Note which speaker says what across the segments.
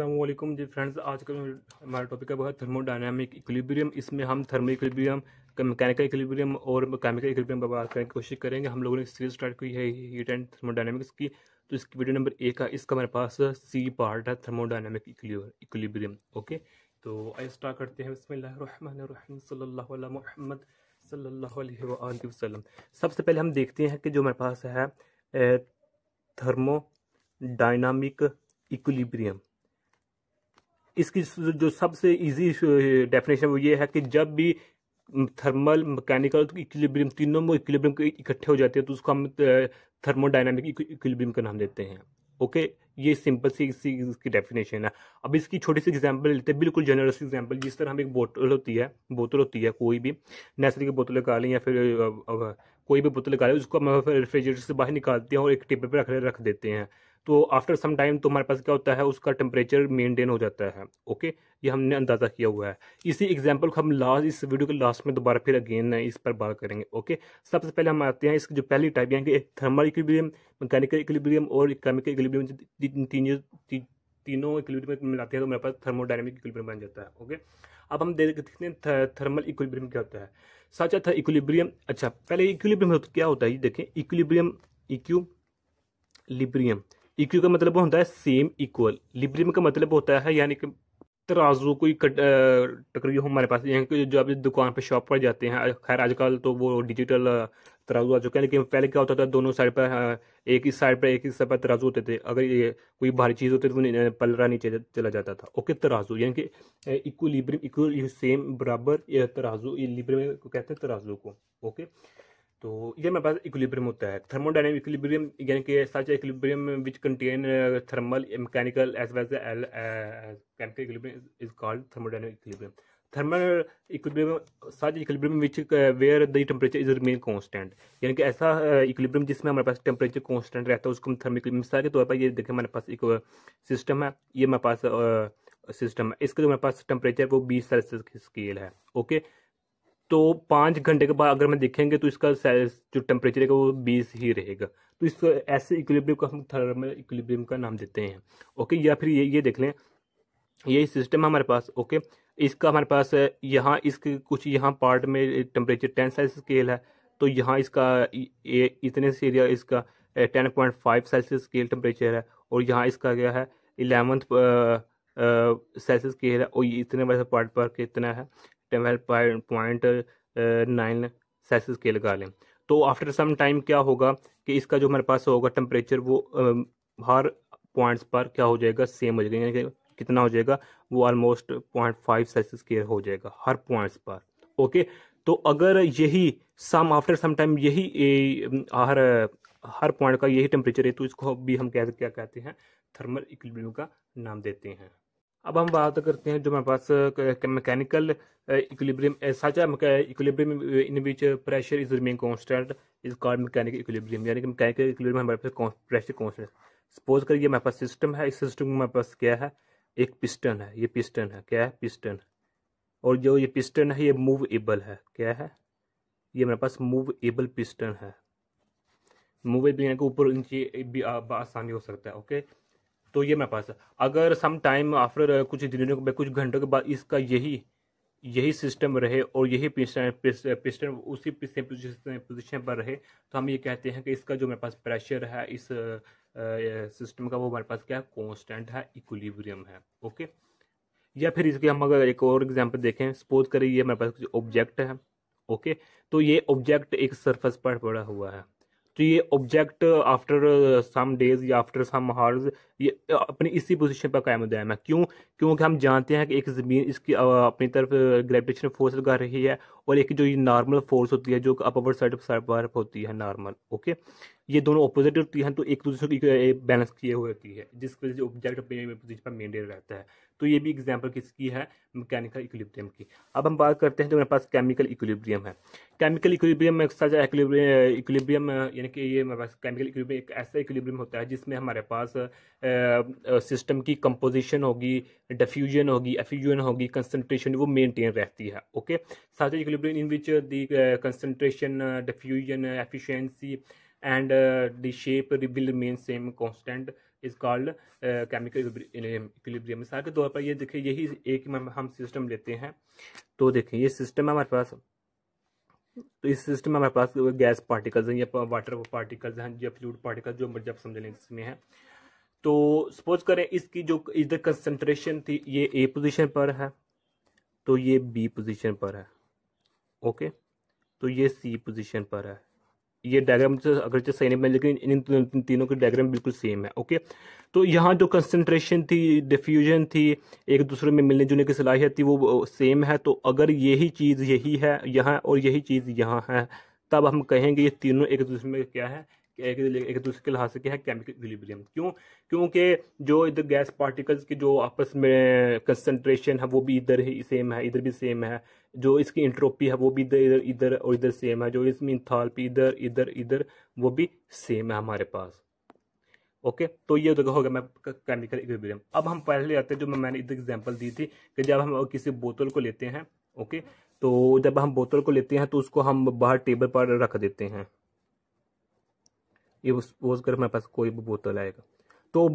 Speaker 1: असलम जी friends आज का हमारा टॉपिक है बहुत थर्मोडाइनमिक इक्विलिब्रियम इसमें हम थर्मो इक्विलिब्रियम मैकेनिकल इक्विलिब्रियम और केमिकल इक्विलिब्रियम पर बात करने की कोशिश करेंगे हम लोगों ने सीरीज स्टार्ट की है हीट एंड थर्मोडाइनमिक्स की तो इसकी वीडियो नंबर एक है इसका हमारे पास सी पार्ट है थर्मोडाइनमिक इक्विलिब्रियम ओके तो आइए स्टार्ट करते हैं इसमें महमद सल्हसम सबसे पहले हम देखते हैं कि जो हमारे पास है थर्मो डायनामिक इक्विलिब्रियम इसकी जो सबसे इजी डेफिनेशन uh, वो ये है कि जब भी थर्मल मैकेनिकल इक्विलिब्रियम तीनों में इक्विलिब्रियम इकट्ठे हो जाते हैं तो उसको हम थर्मोडाइनमिक uh, इक्विलिब्रियम का नाम देते हैं ओके ये सिंपल सी इसी इसकी डेफिनेशन है अब इसकी छोटी सी एग्जांपल लेते हैं बिल्कुल जनरल सी एग्जांपल जिस तरह हम एक बोतल होती है बोतल होती है कोई भी नेसरी की बोतल का लें या फिर uh, कोई भी बोतल निकाले उसको हम रेफ्रिजरेटर से बाहर निकालते हैं और एक टिब्बे पर रख रख देते हैं तो आफ्टर सम टाइम तो हमारे पास क्या होता है उसका टेम्परेचर मेनटेन हो जाता है ओके ये हमने अंदाज़ा किया हुआ है इसी एग्जाम्पल को हम लास्ट इस वीडियो के लास्ट में दोबारा फिर अगेन इस पर बात करेंगे ओके सबसे पहले हम आते हैं इसकी जो पहली टाइप यहाँ कि थर्मल इक्विबियम मैकेनिकल इक्विबियम और केमिकल इक्विबियम तीन तीनों इक्विलिब्रियम में मिलाते हैं तो मेरे पास थर्मोडायनेमिक इक्विलिब्रियम बन जाता है ओके अब हम देखते हैं थर्मल इक्विलिब्रियम क्या होता है साचा था इक्विलिब्रियम अच्छा पहले इक्विलिब्रियम क्या होता है ये देखें इक्विलिब्रियम इक्यू लिब्रियम इक्यू का मतलब होता है सेम इक्वल लिब्रियम का मतलब होता है यानी कि तराजू कोई कट टकरी हो हमारे पास यहाँ जो आप दुकान पर शॉप पर जाते हैं खैर आजकल तो वो डिजिटल तराजू आ चुके हैं लेकिन पहले क्या होता था दोनों साइड पर एक ही साइड पर एक ही साइड पर तराजू होते थे अगर ये कोई भारी चीज़ होती तो पलरा नीचे चला जाता था ओके तराजू यानी कि इक्वलिब्रियम इक्वल सेम बराबर तराजू लिब्रियम कहते हैं तराजू को ओके तो ये मेरे पास इक्विलिब्रियम होता है थर्मोडाइनमिक इक्विलिब्रियम यानी कि such equilibrium which contain thermal mechanical as well as chemical equilibrium is called thermodynamic equilibrium thermal equilibrium such equilibrium which where the temperature is remain constant यानी कि ऐसा इक्विलिब्रियम uh, जिसमें हमारे पास temperature constant रहता है उसको हम थर्मल मिसाल के तौर पर ये देखें हमारे पास एक सिस्टम uh, है ये हमारे पास सिस्टम uh, है इसके जो हमारे पास टेम्परेचर वो बीस सेल्सियस की स्केल है ओके okay? तो पाँच घंटे के बाद अगर हम देखेंगे तो इसका जो टेम्परेचर है वो बीस ही रहेगा तो इस ऐसे इक्विलिब्रियम को हम थर्मल इक्विलिब्रियम का नाम देते हैं ओके या फिर ये ये देख लें यही सिस्टम है हमारे पास ओके इसका हमारे पास यहाँ इसके कुछ यहाँ पार्ट में टेम्परेचर टेन सेल्सियस स्केल है तो यहाँ इसका ये इतने से एरिया इसका ten point five Celsius scale temperature है और यहाँ इसका क्या है इलेवंथ सेल्सियस स्केल है और इतने वैसे पार्ट पर कितना है टेम्प पॉइंट नाइन सेल्सियस के लगा लें तो आफ्टर सम टाइम क्या होगा कि इसका जो हमारे पास होगा टेम्परेचर वो हर पॉइंट्स पर क्या हो जाएगा सेम हो जाएगा यानी कि कितना हो जाएगा वो ऑलमोस्ट पॉइंट फाइव सेल्सियस के हो जाएगा हर पॉइंट्स पर ओके तो अगर यही सम आफ्टर सम टाइम यही हर हर पॉइंट का यही टेम्परेचर है तो इसको भी हम क्या क्या कहते हैं थर्मल इक्विलिब्रियम का नाम देते हैं अब हम बात करते हैं जो हमारे पास mechanical equilibrium such equilibrium in which pressure is remain constant is called mechanical equilibrium यानी कि मैकेनिकल इक्विलिब्रियम हमारे पास प्रेशर कॉन्स्टेंट सपोज करिए हमारे पास सिस्टम है इस सिस्टम में हमारे पास क्या है एक पिस्टन है ये पिस्टन है क्या है पिस्टन और जो ये पिस्टन है ये मूव एबल है क्या है ये हमारे पास मूव एबल पिस्टन है मूव एबल यानी कि ऊपर नीचे आसानी हो सकता है ओके तो ये मेरे पास अगर सम टाइम आफ्टर कुछ दिनों के कुछ घंटों के बाद इसका यही यही सिस्टम रहे और यही पिस्टन पिस्टन उसी पोजिशन पर रहे तो हम ये कहते हैं कि इसका जो मेरे पास प्रेशर है इस सिस्टम का वो हमारे पास क्या है कॉन्स्टेंट है इक्वलीबरियम है ओके या फिर इसके हम अगर एक और एग्जांपल देखें सपोज करें ये हमारे पास कुछ ऑब्जेक्ट है ओके तो ये ऑब्जेक्ट एक सरफेस पर पड़ा हुआ है तो ये ऑब्जेक्ट आफ्टर सम डेज या आफ्टर सम हार्स ये अपनी इसी पोजीशन पर कायम दायम है क्यों क्योंकि हम जानते हैं कि एक ज़मीन इसकी अपनी तरफ ग्रेविटेशन फोर्स लगा रही है और एक जो ये नॉर्मल फोर्स होती है जो अपवर्ड साइड पर होती है नॉर्मल ओके ये दोनों ऑपोजिट होती हैं तो एक दूसरे को बैलेंस किए हुए होती है जिसकी वजह से ऑब्जेक्ट अपने पोजिशन पर मेनटेन रहता है तो ये भी एग्जाम्पल किसकी है मैकेनिकल इक्विलिब्रियम की अब हम बात करते हैं जो मेरे पास केमिकल इक्विलिब्रियम है केमिकल इक्विलिब्रियम में सच इक्विलिब्रियम यानी कि ये मेरे पास केमिकल इक्विलिब्रियम एक ऐसा इक्विलिब्रियम होता है जिसमें हमारे पास सिस्टम की कंपोजिशन होगी डिफ्यूजन होगी एफ्यूजन होगी कंसनट्रेशन वो मेनटेन रहती है ओके साथ ही equilibrium in which the concentration diffusion efficiency and uh, the shape will remain same constant is called chemical equilibrium मिसाल के तौर पर ये देखें यही एक हम सिस्टम लेते हैं तो देखें ये सिस्टम है हमारे पास तो इस सिस्टम में हमारे पास गैस पार्टिकल्स हैं या वाटर पार्टिकल्स हैं या फ्लूड पार्टिकल्स जो मर्जी आप समझ लें इसमें हैं तो सपोज करें इसकी जो इधर कंसंट्रेशन थी ये ए पोजीशन पर है तो ये बी पोजीशन पर है ओके तो ये सी पोजीशन पर है ये डायग्राम तो अगरचे तो सही नहीं लेकिन इन तीनों के डायग्राम बिल्कुल सेम है ओके तो यहाँ जो कंसनट्रेशन थी डिफ्यूजन थी एक दूसरे में मिलने जुलने की सलाहियत थी वो सेम है तो अगर यही चीज़ यही है यहाँ और यही चीज़ यहाँ है तब हम कहेंगे ये तीनों एक दूसरे में क्या है एक, एक दूसरे के लिहाज से क्या है केमिकल इक्विलिब्रियम क्यों क्योंकि जो इधर गैस पार्टिकल्स के जो आपस में कंसनट्रेशन है वो भी इधर ही सेम है इधर भी सेम है जो इसकी इंट्रोपी है वो भी इधर इधर इधर और इधर सेम है जो इसमें इंथालपी इधर इधर इधर वो भी सेम है हमारे पास ओके तो ये जगह हो गया मैं केमिकल इक्विलिब्रियम अब हम पहले आते हैं जो मैंने इधर एग्जाम्पल दी थी कि जब हम किसी बोतल को लेते हैं ओके तो जब हम बोतल को लेते हैं तो उसको हम बाहर टेबल पर रख देते हैं ये सपोज कर हमारे पास कोई भी बोतल आएगा तो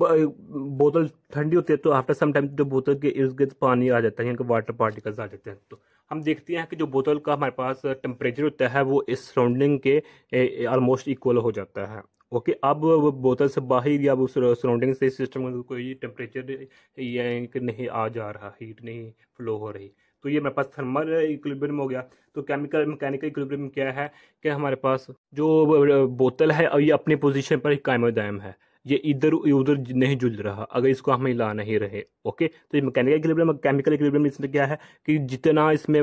Speaker 1: बोतल ठंडी होती है तो आफ्टर सम टाइम जो बोतल के इर्द गिर्द पानी आ जाता है यानी कि वाटर पार्टिकल्स आ जाते हैं तो हम देखते हैं कि जो बोतल का हमारे पास टेम्परेचर होता है वो इस सराउंडिंग के ऑलमोस्ट इक्वल हो जाता है ओके अब बोतल से बाहर या उस सराउंडिंग से सिस्टम में कोई टेम्परेचर नहीं आ जा रहा हीट नहीं फ्लो हो रही तो ये हमारे पास थर्मल इक्विलिब्रियम हो गया तो केमिकल मैकेनिकल इक्विलिब्रियम क्या है कि हमारे पास जो बोतल है और ये अपनी पोजीशन पर कायम दायम है ये इधर उधर नहीं जुल रहा अगर इसको हम हिला नहीं रहे ओके तो ये मैकेनिकल इक्विलिब्रियम केमिकल इक्विलिब्रियम इसमें क्या है कि जितना इसमें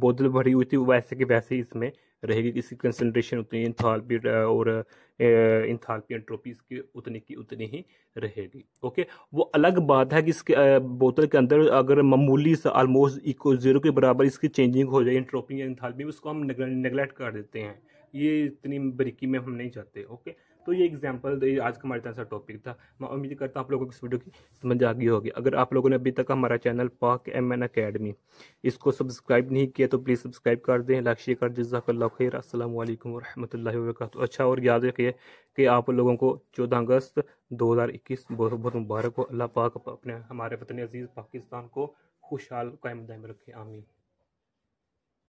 Speaker 1: बोतल भरी हुई थी वैसे के वैसे इसमें रहेगी इसकी कंसनट्रेशन उतनी इंथालपी और इंथालपी एंट्रोपी इसकी उतनी की उतनी ही रहेगी ओके वो अलग बात है कि इसके बोतल के अंदर अगर मामूली सा आलमोस्ट इको ज़ीरो के बराबर इसकी चेंजिंग हो जाए इंट्रोपी या इंथालपी उसको हम नेगलेक्ट कर देते हैं ये इतनी बरीकी में हम नहीं चाहते ओके तो ये एग्जाम्पल तो आज का हमारे तरह टॉपिक था मैं उम्मीद करता हूँ आप लोगों को इस वीडियो की समझ आ गई होगी अगर आप लोगों ने अभी तक हमारा channel Pak M N academy इसको सब्सक्राइब नहीं किया तो प्लीज़ सब्सक्राइब कर दें लक्ष्य कर जजाकल्ला खैर असल वरहमल वरक अच्छा और याद रखिए कि आप लोगों को चौदह अगस्त इक्कीस बहुत बहुत मुबारक हो अल्लाह पाक अपने हमारे वतन अजीज़ पाकिस्तान को खुशहाल कायम दायम रखे आमीन